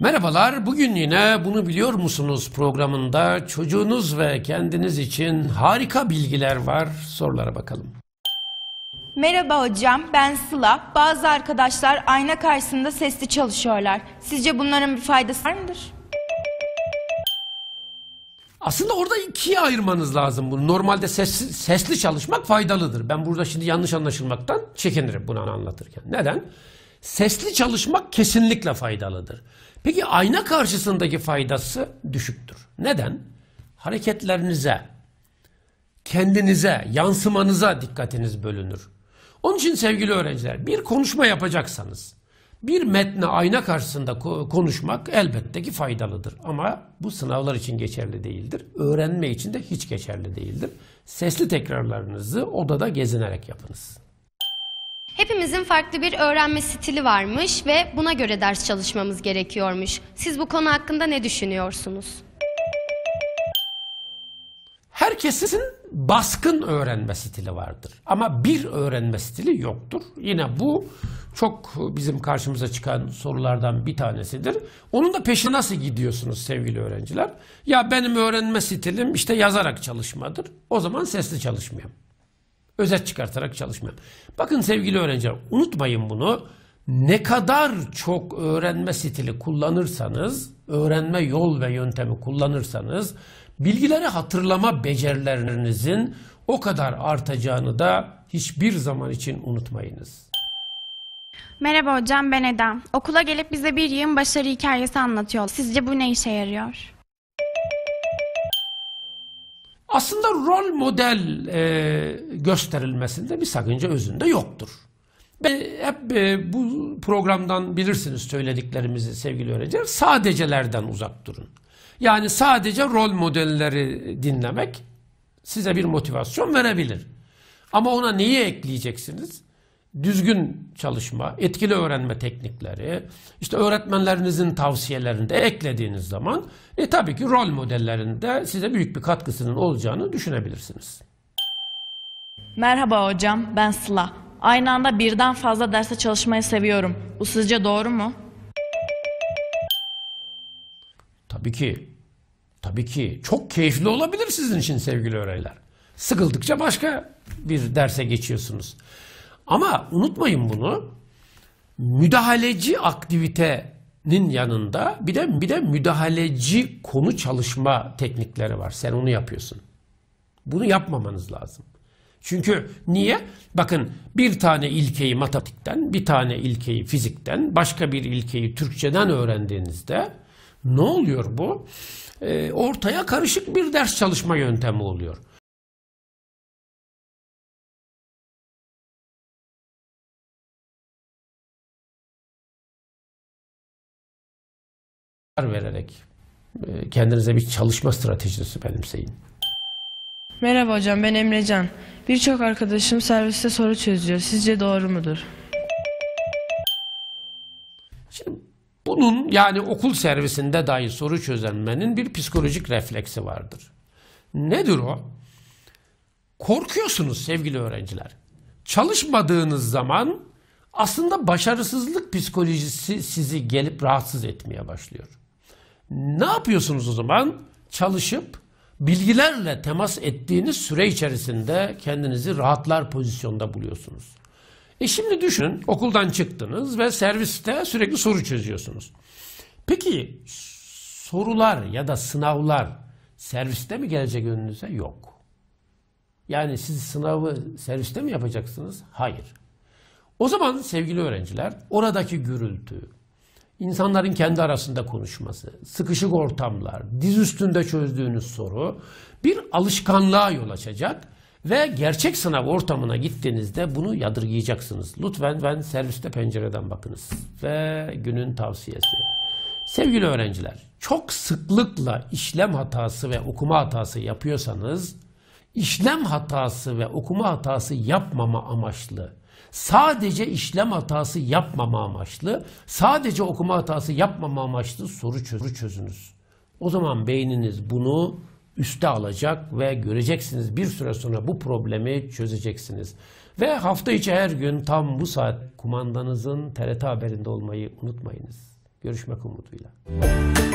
Merhabalar, bugün yine Bunu Biliyor Musunuz programında çocuğunuz ve kendiniz için harika bilgiler var. Sorulara bakalım. Merhaba hocam, ben Sıla. Bazı arkadaşlar ayna karşısında sesli çalışıyorlar. Sizce bunların bir faydası var mıdır? Aslında orada ikiye ayırmanız lazım bunu. Normalde sesli, sesli çalışmak faydalıdır. Ben burada şimdi yanlış anlaşılmaktan çekinirim bunu anlatırken. Neden? Neden? Sesli çalışmak kesinlikle faydalıdır. Peki ayna karşısındaki faydası düşüktür. Neden? Hareketlerinize, kendinize, yansımanıza dikkatiniz bölünür. Onun için sevgili öğrenciler bir konuşma yapacaksanız bir metne ayna karşısında konuşmak elbette ki faydalıdır. Ama bu sınavlar için geçerli değildir. Öğrenme için de hiç geçerli değildir. Sesli tekrarlarınızı odada gezinerek yapınız. Hepimizin farklı bir öğrenme stili varmış ve buna göre ders çalışmamız gerekiyormuş. Siz bu konu hakkında ne düşünüyorsunuz? Herkesin baskın öğrenme stili vardır. Ama bir öğrenme stili yoktur. Yine bu çok bizim karşımıza çıkan sorulardan bir tanesidir. Onun da peşi nasıl gidiyorsunuz sevgili öğrenciler? Ya benim öğrenme stilim işte yazarak çalışmadır. O zaman sesli çalışmayayım özet çıkartarak çalışmıyorum. Bakın sevgili öğrenciler unutmayın bunu. Ne kadar çok öğrenme stili kullanırsanız, öğrenme yol ve yöntemi kullanırsanız bilgileri hatırlama becerilerinizin o kadar artacağını da hiçbir zaman için unutmayınız. Merhaba hocam ben Eda. Okula gelip bize bir yığın başarı hikayesi anlatıyor. Sizce bu ne işe yarıyor? aslında rol model e, gösterilmesinde bir sakınca özünde yoktur. Ben hep e, bu programdan bilirsiniz söylediklerimizi sevgili öğrenciler. Sadecelerden uzak durun. Yani sadece rol modelleri dinlemek size bir motivasyon verebilir. Ama ona neyi ekleyeceksiniz? düzgün çalışma, etkili öğrenme teknikleri, işte öğretmenlerinizin tavsiyelerinde eklediğiniz zaman e, tabii ki rol modellerinde size büyük bir katkısının olacağını düşünebilirsiniz. Merhaba hocam, ben Sıla. Aynı anda birden fazla derse çalışmayı seviyorum. Bu sizce doğru mu? Tabii ki. Tabii ki. Çok keyifli olabilir sizin için sevgili öğrenciler. Sıkıldıkça başka bir derse geçiyorsunuz. Ama unutmayın bunu. Müdahaleci aktivitenin yanında bir de bir de müdahaleci konu çalışma teknikleri var. Sen onu yapıyorsun. Bunu yapmamanız lazım. Çünkü niye? Bakın bir tane ilkeyi matematikten, bir tane ilkeyi fizikten, başka bir ilkeyi Türkçeden öğrendiğinizde ne oluyor bu? E, ortaya karışık bir ders çalışma yöntemi oluyor. vererek e, kendinize bir çalışma stratejisi benimseyin. Merhaba hocam ben Emrecan. Birçok arkadaşım serviste soru çözüyor. Sizce doğru mudur? Şimdi bunun yani okul servisinde dahi soru çözenmenin bir psikolojik refleksi vardır. Nedir o? Korkuyorsunuz sevgili öğrenciler. Çalışmadığınız zaman aslında başarısızlık psikolojisi sizi gelip rahatsız etmeye başlıyor. Ne yapıyorsunuz o zaman? Çalışıp bilgilerle temas ettiğiniz süre içerisinde kendinizi rahatlar pozisyonda buluyorsunuz. E şimdi düşünün okuldan çıktınız ve serviste sürekli soru çözüyorsunuz. Peki sorular ya da sınavlar serviste mi gelecek önünüze? Yok. Yani siz sınavı serviste mi yapacaksınız? Hayır. O zaman sevgili öğrenciler oradaki gürültü, insanların kendi arasında konuşması, sıkışık ortamlar, diz üstünde çözdüğünüz soru bir alışkanlığa yol açacak ve gerçek sınav ortamına gittiğinizde bunu yadırgayacaksınız. Lütfen ben serviste pencereden bakınız. Ve günün tavsiyesi. Sevgili öğrenciler, çok sıklıkla işlem hatası ve okuma hatası yapıyorsanız, işlem hatası ve okuma hatası yapmama amaçlı Sadece işlem hatası yapmama amaçlı, sadece okuma hatası yapmama amaçlı soru çözünüz. O zaman beyniniz bunu üste alacak ve göreceksiniz bir süre sonra bu problemi çözeceksiniz. Ve hafta içi her gün tam bu saat kumandanızın TRT haberinde olmayı unutmayınız. Görüşmek umuduyla. Müzik